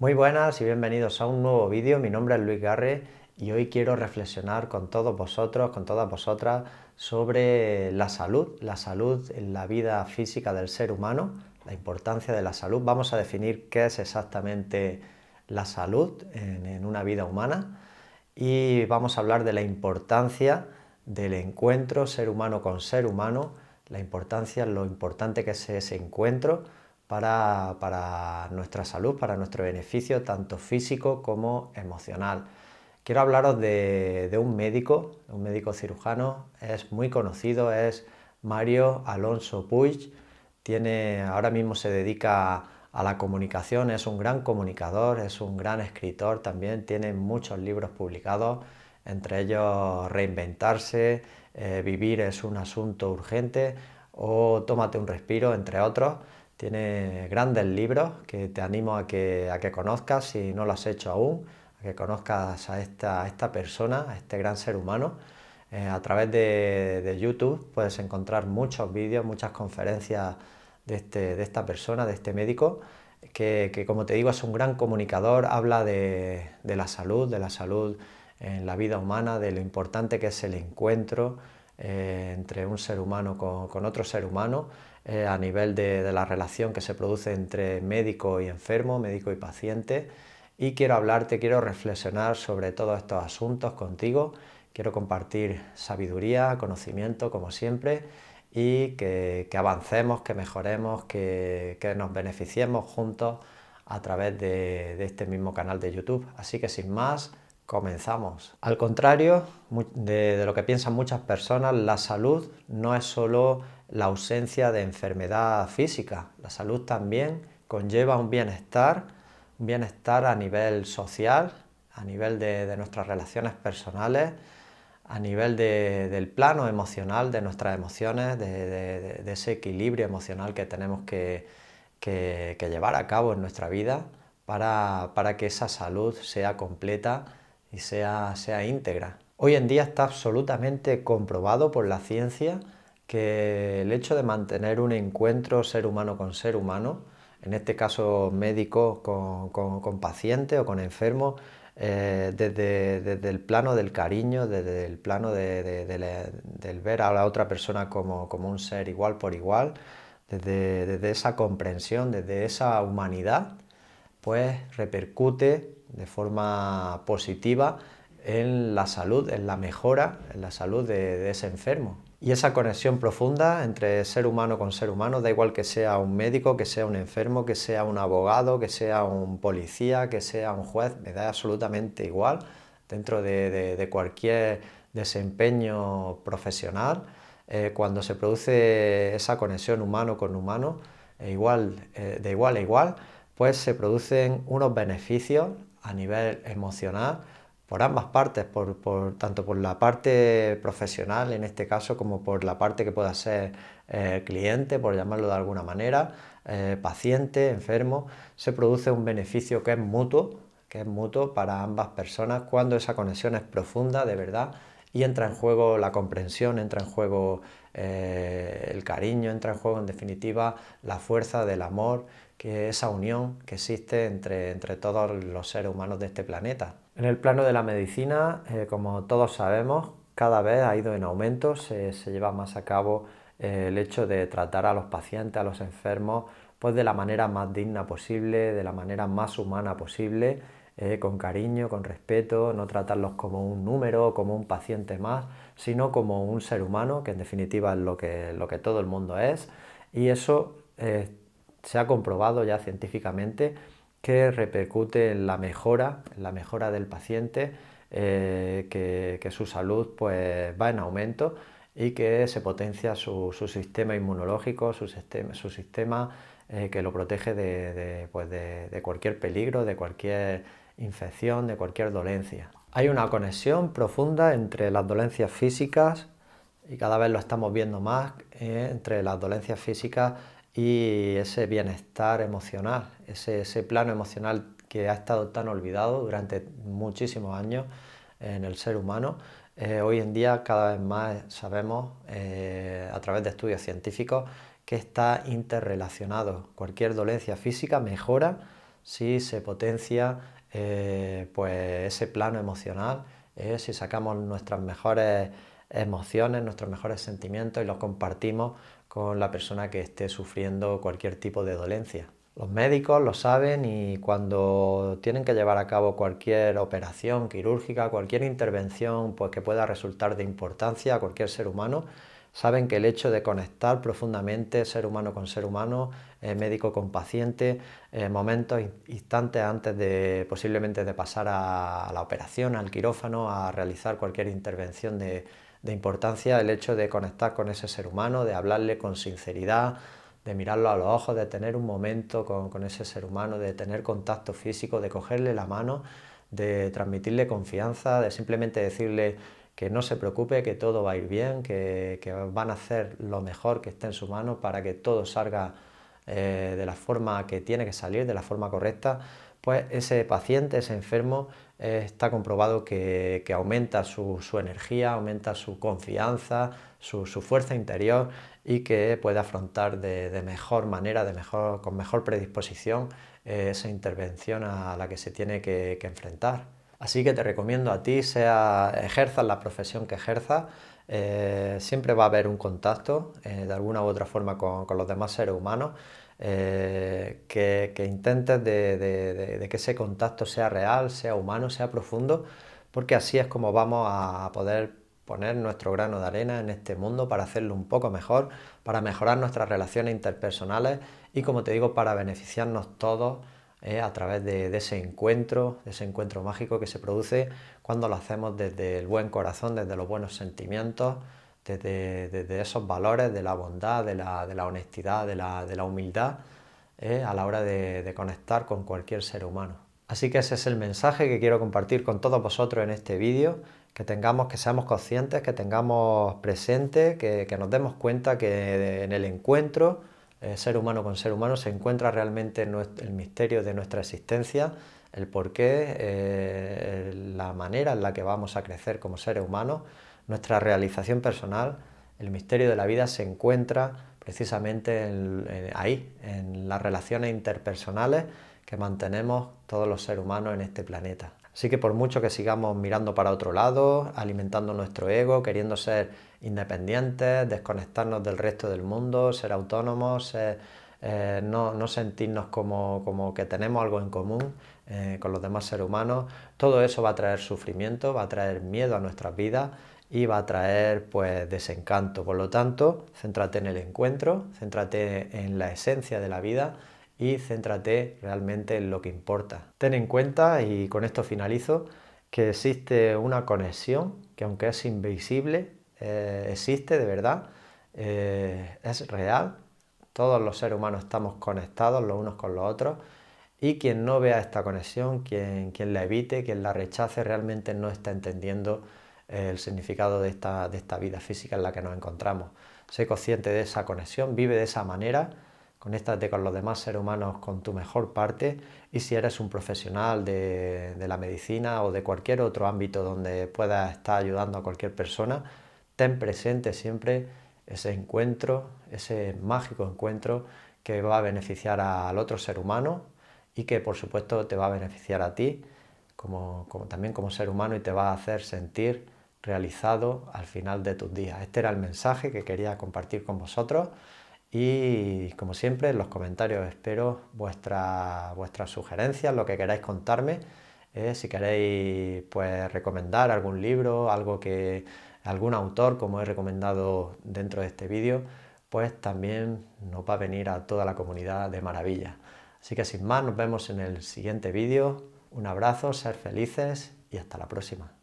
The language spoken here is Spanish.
Muy buenas y bienvenidos a un nuevo vídeo. Mi nombre es Luis Garre y hoy quiero reflexionar con todos vosotros, con todas vosotras, sobre la salud, la salud en la vida física del ser humano, la importancia de la salud. Vamos a definir qué es exactamente la salud en, una vida humana y vamos a hablar de la importancia del encuentro ser humano con ser humano, la importancia, lo importante que es ese encuentro para, nuestra salud, para nuestro beneficio, tanto físico como emocional. Quiero hablaros de, un médico, un médico cirujano, es muy conocido, es Mario Alonso Puig, tiene, ahora mismo se dedica a la comunicación, es un gran comunicador, es un gran escritor también, tiene muchos libros publicados, entre ellos Reinventarse, eh, Vivir es un asunto urgente o Tómate un respiro, entre otros. Tiene grandes libros que te animo a que, conozcas si no lo has hecho aún, a que conozcas a esta, persona, a este gran ser humano. Eh, a través de, YouTube puedes encontrar muchos vídeos, muchas conferencias de, este, esta persona, de este médico, que, como te digo es un gran comunicador, habla de la salud, de la salud en la vida humana, de lo importante que es el encuentro, eh, entre un ser humano con, otro ser humano, eh, a nivel de, la relación que se produce entre médico y enfermo, médico y paciente. Y quiero hablarte, quiero reflexionar sobre todos estos asuntos contigo. Quiero compartir sabiduría, conocimiento, como siempre, y que, avancemos, que mejoremos, que, nos beneficiemos juntos a través de, este mismo canal de YouTube. Así que sin más, Comenzamos. Al contrario de, lo que piensan muchas personas, la salud no es solo la ausencia de enfermedad física. La salud también conlleva un bienestar, un bienestar a nivel social, a nivel de, nuestras relaciones personales, a nivel del plano emocional, de nuestras emociones, de, ese equilibrio emocional que tenemos que, llevar a cabo en nuestra vida para que esa salud sea completa y sea, sea íntegra. Hoy en día está absolutamente comprobado por la ciencia que el hecho de mantener un encuentro ser humano con ser humano, en este caso médico con, con, paciente o con enfermo, eh, desde, el plano del cariño, desde el plano del ver a la otra persona como, un ser igual por igual, desde, desde esa comprensión, desde esa humanidad, pues repercute de forma positiva en la salud, en la mejora, en la salud de, ese enfermo. Y esa conexión profunda entre ser humano con ser humano, da igual que sea un médico, que sea un enfermo, que sea un abogado, que sea un policía, que sea un juez, me da absolutamente igual dentro de, cualquier desempeño profesional. Eh, cuando se produce esa conexión humano con humano, eh, eh, de igual a igual, pues se producen unos beneficios a nivel emocional por ambas partes, por, tanto por la parte profesional en este caso como por la parte que pueda ser eh, cliente, por llamarlo de alguna manera, eh, paciente, enfermo, se produce un beneficio que es mutuo, que es mutuo para ambas personas cuando esa conexión es profunda de verdad y entra en juego la comprensión, entra en juego eh, el cariño, entra en juego en definitiva la fuerza del amor que esa unión que existe entre, entre todos los seres humanos de este planeta. En el plano de la medicina, eh, como todos sabemos, cada vez ha ido en aumento, se, lleva más a cabo eh, el hecho de tratar a los pacientes, a los enfermos, pues de la manera más digna posible, de la manera más humana posible, eh, con cariño, con respeto, no tratarlos como un número, como un paciente más, sino como un ser humano, que en definitiva es lo que, lo que todo el mundo es, y eso es se ha comprobado ya científicamente que repercute en la mejora, la mejora del paciente, eh, que, su salud pues, va en aumento y que se potencia su, sistema inmunológico, su sistema, eh, que lo protege pues, de, cualquier peligro, de cualquier infección, de cualquier dolencia. Hay una conexión profunda entre las dolencias físicas, y cada vez lo estamos viendo más, eh, entre las dolencias físicas y ese bienestar emocional, ese, ese plano emocional que ha estado tan olvidado durante muchísimos años en el ser humano. Eh, hoy en día cada vez más sabemos eh, a través de estudios científicos que está interrelacionado. Cualquier dolencia física mejora si se potencia eh, pues ese plano emocional, si sacamos nuestras mejores emociones, nuestros mejores sentimientos y los compartimos con la persona que esté sufriendo cualquier tipo de dolencia. Los médicos lo saben y cuando tienen que llevar a cabo cualquier operación quirúrgica, cualquier intervención pues, que pueda resultar de importancia a cualquier ser humano, saben que el hecho de conectar profundamente ser humano con ser humano, eh, médico con paciente, eh, momentos, instantes antes de posiblemente de pasar a la operación, al quirófano, a realizar cualquier intervención de, de importancia el hecho de conectar con ese ser humano, de hablarle con sinceridad, de mirarlo a los ojos, de tener un momento con, ese ser humano, de tener contacto físico, de cogerle la mano, de transmitirle confianza, de simplemente decirle que no se preocupe, que todo va a ir bien, que, van a hacer lo mejor que esté en su mano para que todo salga eh, de la forma que tiene que salir, de la forma correcta pues ese paciente, ese enfermo, eh, está comprobado que, aumenta su, energía, aumenta su confianza, su, fuerza interior y que puede afrontar de, mejor manera, de mejor, con mejor predisposición eh, esa intervención a la que se tiene que, enfrentar. Así que te recomiendo a ti, sea ejerza la profesión que ejerza, eh, siempre va a haber un contacto eh, de alguna u otra forma con, los demás seres humanos. Eh, que, que, intentes de, que ese contacto sea real, sea humano, sea profundo, porque así es como vamos a poder poner nuestro grano de arena en este mundo para hacerlo un poco mejor, para mejorar nuestras relaciones interpersonales y, como te digo, para beneficiarnos todos a través de, ese encuentro, ese encuentro mágico que se produce cuando lo hacemos desde el buen corazón, desde los buenos sentimientos, desde, esos valores de la bondad, de la, honestidad, de la, humildad, eh, a la hora de conectar con cualquier ser humano. Así que ese es el mensaje que quiero compartir con todos vosotros en este vídeo, que tengamos, que seamos conscientes, que tengamos presente, que, nos demos cuenta que en el encuentro eh, ser humano con ser humano, se encuentra realmente el misterio de nuestra existencia, el porqué, eh, la manera en la que vamos a crecer como seres humanos, nuestra realización personal, el misterio de la vida se encuentra precisamente ahí, en las relaciones interpersonales que mantenemos todos los seres humanos en este planeta. Así que por mucho que sigamos mirando para otro lado, alimentando nuestro ego, queriendo ser independientes, desconectarnos del resto del mundo, ser autónomos, eh, no, sentirnos como, que tenemos algo en común eh, con los demás seres humanos, todo eso va a traer sufrimiento, va a traer miedo a nuestras vidas y va a traer pues desencanto. Por lo tanto, céntrate en el encuentro, céntrate en la esencia de la vida y céntrate realmente en lo que importa. Ten en cuenta, y con esto finalizo, que existe una conexión que aunque es invisible, eh, existe de verdad, eh, es real. Todos los seres humanos estamos conectados los unos con los otros y quien no vea esta conexión, quien, quien la evite, quien la rechace, realmente no está entendiendo eh, el significado de esta, de esta vida física en la que nos encontramos. Sé consciente de esa conexión, vive de esa manera conéctate con los demás seres humanos con tu mejor parte y si eres un profesional de, la medicina o de cualquier otro ámbito donde puedas estar ayudando a cualquier persona, ten presente siempre ese encuentro, ese mágico encuentro que va a beneficiar al otro ser humano y que por supuesto te va a beneficiar a ti como también como ser humano y te va a hacer sentir realizado al final de tus días. Este era el mensaje que quería compartir con vosotros. Y como siempre, en los comentarios espero vuestras sugerencias, lo que queráis contarme. Eh, si queréis pues, recomendar algún libro, algo que, algún autor, como he recomendado dentro de este vídeo, pues también nos va a venir a toda la comunidad de maravilla. Así que sin más, nos vemos en el siguiente vídeo. Un abrazo, ser felices y hasta la próxima.